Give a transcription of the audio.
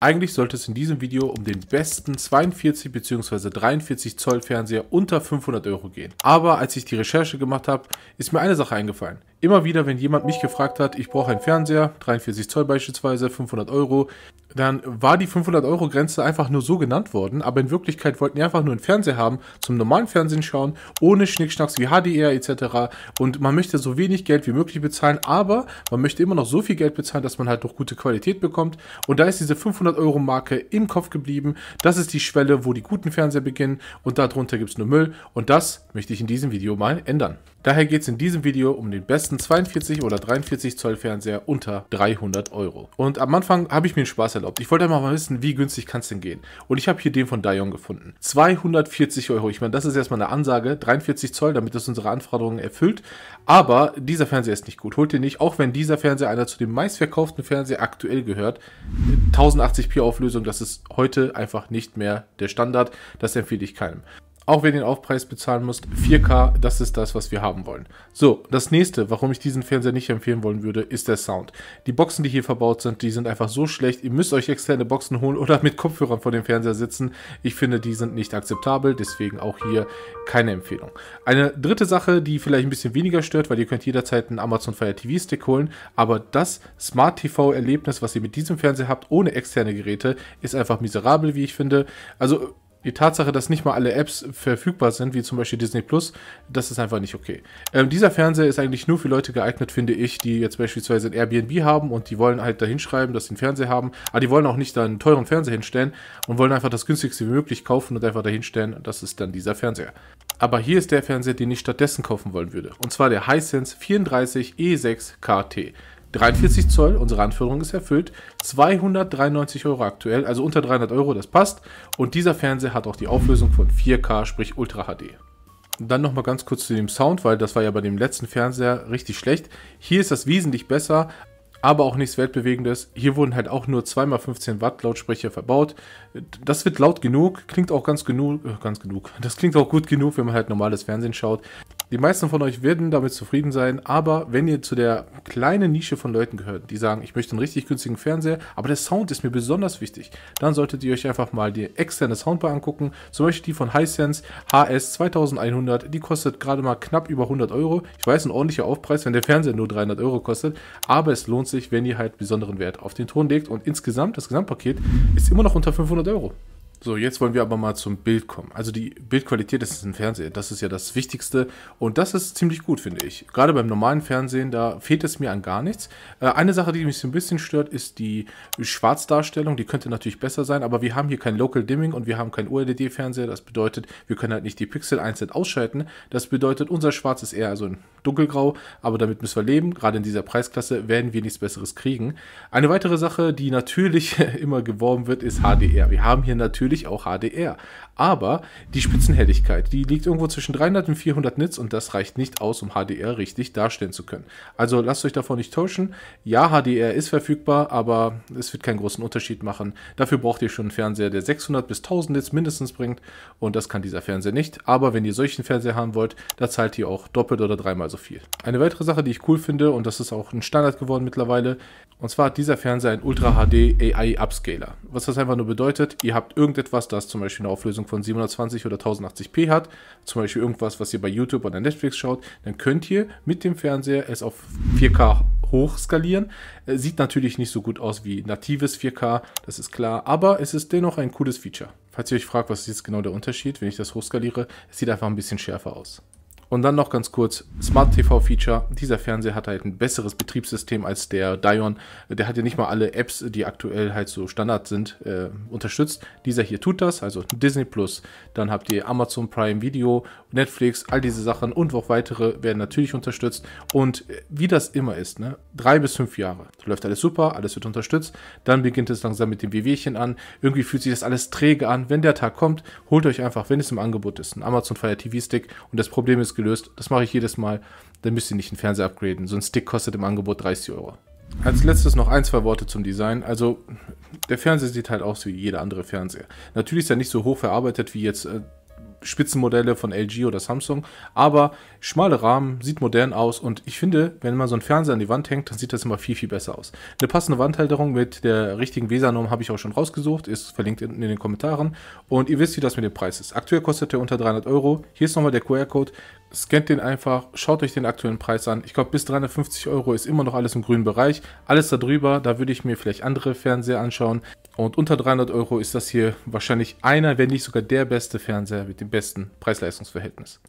Eigentlich sollte es in diesem Video um den besten 42 bzw. 43 Zoll Fernseher unter 500 Euro gehen. Aber als ich die Recherche gemacht habe, ist mir eine Sache eingefallen. Immer wieder, wenn jemand mich gefragt hat, ich brauche einen Fernseher, 43 Zoll beispielsweise, 500 Euro, dann war die 500 Euro Grenze einfach nur so genannt worden, aber in Wirklichkeit wollten die einfach nur einen Fernseher haben, zum normalen Fernsehen schauen, ohne Schnickschnacks wie HDR etc. Und man möchte so wenig Geld wie möglich bezahlen, aber man möchte immer noch so viel Geld bezahlen, dass man halt doch gute Qualität bekommt. Und da ist diese 500 Euro Marke im Kopf geblieben. Das ist die Schwelle, wo die guten Fernseher beginnen und darunter gibt es nur Müll. Und das möchte ich in diesem Video mal ändern. Daher geht es in diesem Video um den besten letzten 42 oder 43 Zoll Fernseher unter 300 Euro. Und am Anfang habe ich mir den Spaß erlaubt. Ich wollte einfach mal wissen, wie günstig kann es denn gehen. Und ich habe hier den von Dion gefunden. 240 Euro. Ich meine, das ist erstmal eine Ansage. 43 Zoll, damit das unsere Anforderungen erfüllt. Aber dieser Fernseher ist nicht gut. Holt ihn nicht, auch wenn dieser Fernseher einer zu den meistverkauften Fernseher aktuell gehört. 1080p Auflösung, das ist heute einfach nicht mehr der Standard. Das empfehle ich keinem auch wenn wer den Aufpreis bezahlen muss, 4K, das ist das, was wir haben wollen. So, das nächste, warum ich diesen Fernseher nicht empfehlen wollen würde, ist der Sound. Die Boxen, die hier verbaut sind, die sind einfach so schlecht, ihr müsst euch externe Boxen holen oder mit Kopfhörern vor dem Fernseher sitzen. Ich finde, die sind nicht akzeptabel, deswegen auch hier keine Empfehlung. Eine dritte Sache, die vielleicht ein bisschen weniger stört, weil ihr könnt jederzeit einen Amazon Fire TV Stick holen, aber das Smart TV Erlebnis, was ihr mit diesem Fernseher habt, ohne externe Geräte, ist einfach miserabel, wie ich finde. Also die Tatsache, dass nicht mal alle Apps verfügbar sind, wie zum Beispiel Disney Plus, das ist einfach nicht okay. Ähm, dieser Fernseher ist eigentlich nur für Leute geeignet, finde ich, die jetzt beispielsweise ein Airbnb haben und die wollen halt da hinschreiben, dass sie einen Fernseher haben, aber die wollen auch nicht da einen teuren Fernseher hinstellen und wollen einfach das günstigste wie möglich kaufen und einfach da hinstellen. Das ist dann dieser Fernseher. Aber hier ist der Fernseher, den ich stattdessen kaufen wollen würde. Und zwar der Hisense 34E6 e KT. 43 Zoll, unsere Anforderung ist erfüllt. 293 Euro aktuell, also unter 300 Euro, das passt. Und dieser Fernseher hat auch die Auflösung von 4K, sprich Ultra HD. Dann nochmal ganz kurz zu dem Sound, weil das war ja bei dem letzten Fernseher richtig schlecht. Hier ist das wesentlich besser, aber auch nichts Weltbewegendes. Hier wurden halt auch nur 2x15 Watt Lautsprecher verbaut. Das wird laut genug, klingt auch ganz genug, äh, ganz genug. Das klingt auch gut genug, wenn man halt normales Fernsehen schaut. Die meisten von euch werden damit zufrieden sein, aber wenn ihr zu der kleinen Nische von Leuten gehört, die sagen, ich möchte einen richtig günstigen Fernseher, aber der Sound ist mir besonders wichtig, dann solltet ihr euch einfach mal die externe Soundbar angucken, zum Beispiel die von Hisense HS 2100, die kostet gerade mal knapp über 100 Euro. Ich weiß, ein ordentlicher Aufpreis, wenn der Fernseher nur 300 Euro kostet, aber es lohnt sich, wenn ihr halt besonderen Wert auf den Ton legt und insgesamt das Gesamtpaket ist immer noch unter 500 Euro. So, jetzt wollen wir aber mal zum Bild kommen. Also die Bildqualität ist ein Fernseher, das ist ja das Wichtigste und das ist ziemlich gut, finde ich. Gerade beim normalen Fernsehen, da fehlt es mir an gar nichts. Äh, eine Sache, die mich so ein bisschen stört, ist die Schwarzdarstellung, die könnte natürlich besser sein, aber wir haben hier kein Local Dimming und wir haben kein OLED-Fernseher, das bedeutet, wir können halt nicht die Pixel einzeln ausschalten. Das bedeutet, unser Schwarz ist eher so ein dunkelgrau, aber damit müssen wir leben. Gerade in dieser Preisklasse werden wir nichts Besseres kriegen. Eine weitere Sache, die natürlich immer geworben wird, ist HDR. Wir haben hier natürlich natürlich auch HDR. Aber die Spitzenhelligkeit, die liegt irgendwo zwischen 300 und 400 Nits und das reicht nicht aus, um HDR richtig darstellen zu können. Also lasst euch davon nicht täuschen. Ja, HDR ist verfügbar, aber es wird keinen großen Unterschied machen. Dafür braucht ihr schon einen Fernseher, der 600 bis 1000 Nits mindestens bringt und das kann dieser Fernseher nicht. Aber wenn ihr solchen Fernseher haben wollt, da zahlt ihr auch doppelt oder dreimal so viel. Eine weitere Sache, die ich cool finde und das ist auch ein Standard geworden mittlerweile, und zwar hat dieser Fernseher einen Ultra HD AI Upscaler. Was das einfach nur bedeutet, ihr habt irgendein irgendetwas, das zum Beispiel eine Auflösung von 720 oder 1080p hat, zum Beispiel irgendwas, was ihr bei YouTube oder Netflix schaut, dann könnt ihr mit dem Fernseher es auf 4K hochskalieren. Äh, sieht natürlich nicht so gut aus wie natives 4K, das ist klar, aber es ist dennoch ein cooles Feature. Falls ihr euch fragt, was ist jetzt genau der Unterschied, wenn ich das hochskaliere, es sieht einfach ein bisschen schärfer aus. Und dann noch ganz kurz, Smart TV Feature. Dieser Fernseher hat halt ein besseres Betriebssystem als der Dion. Der hat ja nicht mal alle Apps, die aktuell halt so Standard sind, äh, unterstützt. Dieser hier tut das, also Disney Plus. Dann habt ihr Amazon Prime Video, Netflix, all diese Sachen und auch weitere werden natürlich unterstützt. Und äh, wie das immer ist, ne? drei bis fünf Jahre. Läuft alles super, alles wird unterstützt. Dann beginnt es langsam mit dem Wehwehchen an. Irgendwie fühlt sich das alles träge an. Wenn der Tag kommt, holt euch einfach, wenn es im Angebot ist, einen Amazon Fire TV Stick. Und das Problem ist, gelöst. Das mache ich jedes Mal. Dann müsst ihr nicht einen Fernseher upgraden. So ein Stick kostet im Angebot 30 Euro. Als letztes noch ein, zwei Worte zum Design. Also, der Fernseher sieht halt aus wie jeder andere Fernseher. Natürlich ist er nicht so hoch verarbeitet wie jetzt äh, Spitzenmodelle von LG oder Samsung. Aber schmale Rahmen, sieht modern aus und ich finde, wenn man so einen Fernseher an die Wand hängt, dann sieht das immer viel, viel besser aus. Eine passende Wandhalterung mit der richtigen WESA-Norm habe ich auch schon rausgesucht, ist verlinkt in, in den Kommentaren. Und ihr wisst, wie das mit dem Preis ist. Aktuell kostet er unter 300 Euro. Hier ist nochmal der QR-Code. Scannt den einfach, schaut euch den aktuellen Preis an. Ich glaube, bis 350 Euro ist immer noch alles im grünen Bereich. Alles darüber, da würde ich mir vielleicht andere Fernseher anschauen. Und unter 300 Euro ist das hier wahrscheinlich einer, wenn nicht sogar der beste Fernseher mit dem besten Preis-Leistungs-Verhältnis.